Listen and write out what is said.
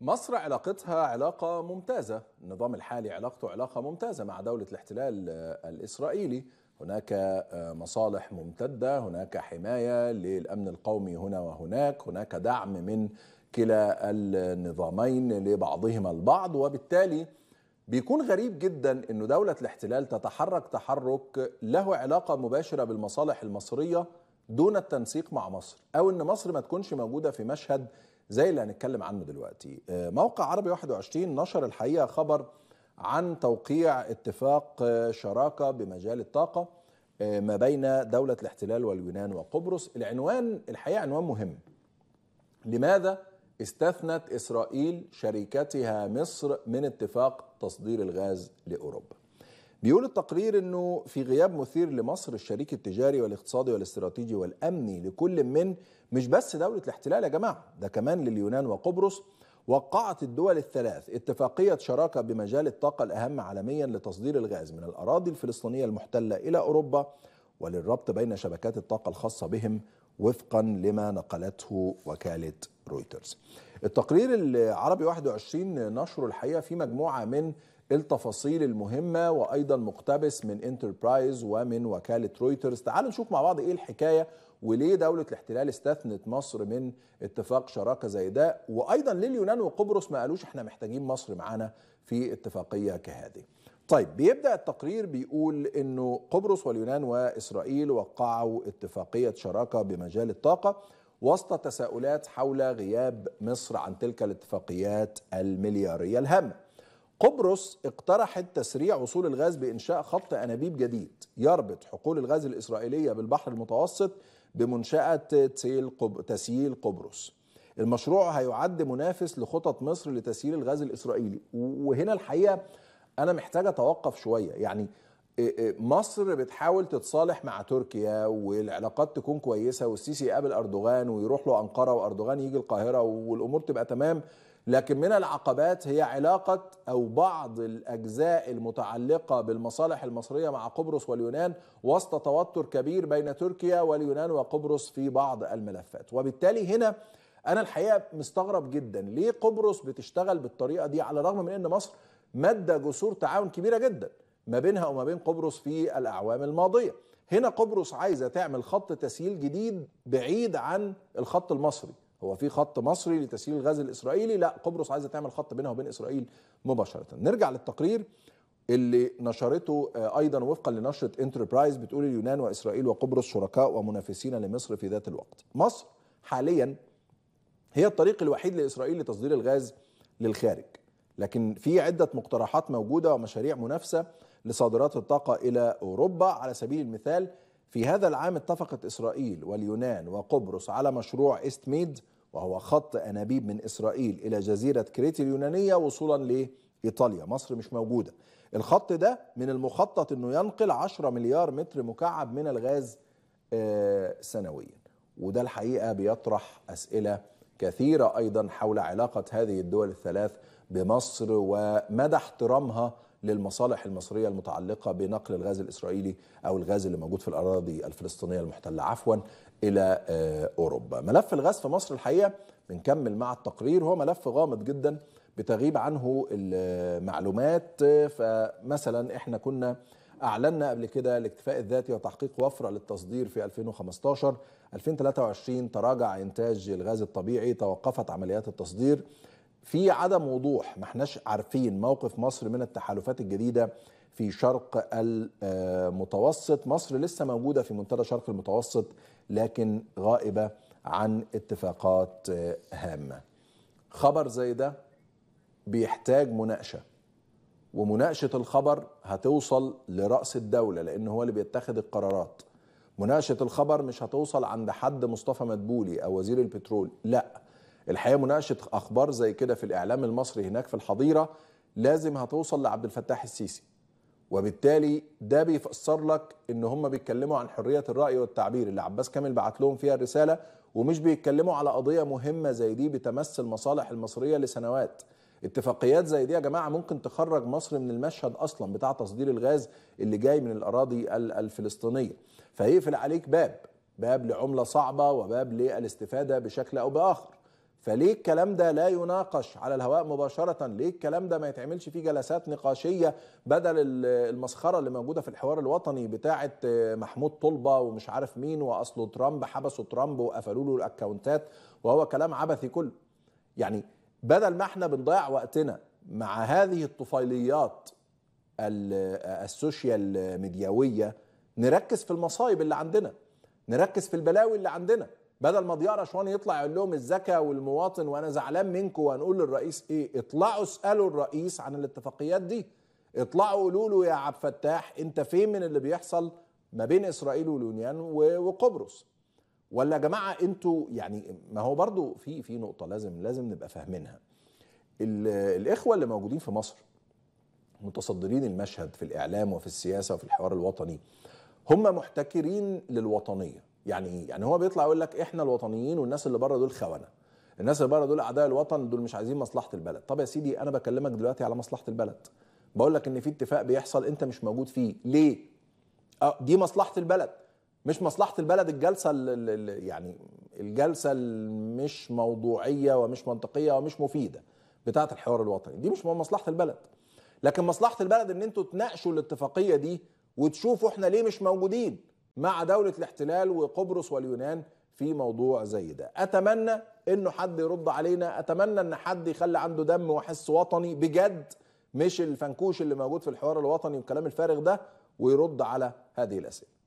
مصر علاقتها علاقة ممتازة النظام الحالي علاقته علاقة ممتازة مع دولة الاحتلال آه، الإسرائيلي هناك آه، مصالح ممتدة هناك حماية للأمن القومي هنا وهناك هناك دعم من كلا النظامين لبعضهما البعض وبالتالي بيكون غريب جدا أن دولة الاحتلال تتحرك تحرك له علاقة مباشرة بالمصالح المصرية دون التنسيق مع مصر أو أن مصر ما تكونش موجودة في مشهد زي اللي هنتكلم عنه دلوقتي آه، موقع عربي 21 نشر الحقيقة خبر عن توقيع اتفاق آه، شراكة بمجال الطاقة آه، ما بين دولة الاحتلال واليونان وقبرص العنوان الحقيقة عنوان مهم لماذا استثنت إسرائيل شركتها مصر من اتفاق تصدير الغاز لأوروبا بيقول التقرير انه في غياب مثير لمصر الشريك التجاري والاقتصادي والاستراتيجي والامني لكل من مش بس دوله الاحتلال يا جماعه ده كمان لليونان وقبرص وقعت الدول الثلاث اتفاقيه شراكه بمجال الطاقه الاهم عالميا لتصدير الغاز من الاراضي الفلسطينيه المحتله الى اوروبا وللربط بين شبكات الطاقه الخاصه بهم وفقا لما نقلته وكاله رويترز. التقرير العربي 21 نشره الحقيقه في مجموعه من التفاصيل المهمة وأيضا مقتبس من انتربرايز ومن وكالة رويترز تعالوا نشوف مع بعض إيه الحكاية وليه دولة الاحتلال استثنت مصر من اتفاق شراكة زي ده وأيضا ليه اليونان وقبرص ما قالوش احنا محتاجين مصر معانا في اتفاقية كهذه طيب بيبدأ التقرير بيقول أنه قبرص واليونان وإسرائيل وقعوا اتفاقية شراكة بمجال الطاقة وسط تساؤلات حول غياب مصر عن تلك الاتفاقيات المليارية الهامة قبرص اقترحت تسريع وصول الغاز بإنشاء خط أنابيب جديد يربط حقول الغاز الإسرائيلية بالبحر المتوسط بمنشأة قب... تسييل قبرص المشروع هيعد منافس لخطط مصر لتسييل الغاز الإسرائيلي وهنا الحقيقة أنا محتاج أتوقف شوية يعني إيه، إيه، مصر بتحاول تتصالح مع تركيا والعلاقات تكون كويسه والسيسي يقابل اردوغان ويروح له انقره واردوغان يجي القاهره والامور تبقى تمام لكن من العقبات هي علاقه او بعض الاجزاء المتعلقه بالمصالح المصريه مع قبرص واليونان وسط توتر كبير بين تركيا واليونان وقبرص في بعض الملفات وبالتالي هنا انا الحقيقه مستغرب جدا ليه قبرص بتشتغل بالطريقه دي على الرغم من ان مصر ماده جسور تعاون كبيره جدا ما بينها وما بين قبرص في الأعوام الماضية هنا قبرص عايزة تعمل خط تسييل جديد بعيد عن الخط المصري هو في خط مصري لتسييل الغاز الإسرائيلي لا قبرص عايزة تعمل خط بينها وبين إسرائيل مباشرة نرجع للتقرير اللي نشرته آه، ايضا وفقا لنشره انتربرايز بتقول اليونان واسرائيل وقبرص شركاء ومنافسين لمصر في ذات الوقت. مصر حاليا هي الطريق الوحيد لاسرائيل لتصدير الغاز للخارج، لكن في عده مقترحات موجوده ومشاريع منافسه لصادرات الطاقة إلى أوروبا على سبيل المثال في هذا العام اتفقت إسرائيل واليونان وقبرص على مشروع إستميد وهو خط أنابيب من إسرائيل إلى جزيرة كريت اليونانية وصولا لإيطاليا مصر مش موجودة الخط ده من المخطط أنه ينقل 10 مليار متر مكعب من الغاز آه، سنويا وده الحقيقة بيطرح أسئلة كثيرة أيضا حول علاقة هذه الدول الثلاث بمصر ومدى احترامها للمصالح المصرية المتعلقة بنقل الغاز الإسرائيلي أو الغاز اللي موجود في الأراضي الفلسطينية المحتلة عفوا إلى آه، أوروبا ملف الغاز في مصر الحقيقة بنكمل مع التقرير هو ملف غامض جدا بتغيب عنه المعلومات فمثلا احنا كنا أعلنا قبل كده الاكتفاء الذاتي وتحقيق وفرة للتصدير في 2015 2023 تراجع إنتاج الغاز الطبيعي توقفت عمليات التصدير في عدم وضوح ما احناش عارفين موقف مصر من التحالفات الجديده في شرق المتوسط مصر لسه موجوده في منتدى شرق المتوسط لكن غائبه عن اتفاقات هامه خبر زي ده بيحتاج مناقشه ومناقشه الخبر هتوصل لراس الدوله لان هو اللي بيتخذ القرارات مناقشه الخبر مش هتوصل عند حد مصطفى مدبولي او وزير البترول لا الحقيقه مناقشه اخبار زي كده في الاعلام المصري هناك في الحظيره لازم هتوصل لعبد الفتاح السيسي وبالتالي ده بيفسر لك ان هم بيتكلموا عن حريه الراي والتعبير اللي عباس كامل بعت لهم فيها الرساله ومش بيتكلموا على قضيه مهمه زي دي بتمس المصالح المصريه لسنوات اتفاقيات زي دي يا جماعه ممكن تخرج مصر من المشهد اصلا بتاع تصدير الغاز اللي جاي من الاراضي الفلسطينيه فيقفل عليك باب باب لعمله صعبه وباب للاستفاده بشكل او باخر فليه الكلام ده لا يناقش على الهواء مباشرة ليه الكلام ده ما يتعملش فيه جلسات نقاشية بدل المسخرة اللي موجودة في الحوار الوطني بتاعة محمود طلبة ومش عارف مين وأصله ترامب حبسوا ترامب وقفلوا له الاكونتات وهو كلام عبثي كله يعني بدل ما احنا بنضيع وقتنا مع هذه الطفيليات السوشيال ميدياوية نركز في المصايب اللي عندنا نركز في البلاوي اللي عندنا بدل ما ضياء رشوان يطلع يقول لهم الزكا والمواطن وانا زعلان منكم وهنقول للرئيس ايه اطلعوا اسالوا الرئيس عن الاتفاقيات دي اطلعوا قولوا له يا عبد الفتاح انت فين من اللي بيحصل ما بين اسرائيل ولونيان وقبرص ولا يا جماعه انتوا يعني ما هو برضو في في نقطه لازم لازم نبقى فاهمينها الاخوه اللي موجودين في مصر متصدرين المشهد في الاعلام وفي السياسه وفي الحوار الوطني هم محتكرين للوطنيه يعني ايه؟ يعني هو بيطلع يقول لك احنا الوطنيين والناس اللي بره دول خونه. الناس اللي بره دول اعداء الوطن دول مش عايزين مصلحه البلد. طب يا سيدي انا بكلمك دلوقتي على مصلحه البلد. بقول لك ان في اتفاق بيحصل انت مش موجود فيه، ليه؟ اه دي مصلحه البلد. مش مصلحه البلد الجلسه ال يعني الجلسه مش موضوعيه ومش منطقيه ومش مفيده بتاعه الحوار الوطني، دي مش مصلحه البلد. لكن مصلحه البلد ان انتوا تناقشوا الاتفاقيه دي وتشوفوا احنا ليه مش موجودين. مع دولة الاحتلال وقبرص واليونان في موضوع زي ده أتمنى أنه حد يرد علينا أتمنى أن حد يخلي عنده دم وحس وطني بجد مش الفنكوش اللي موجود في الحوار الوطني والكلام الفارغ ده ويرد على هذه الأسئلة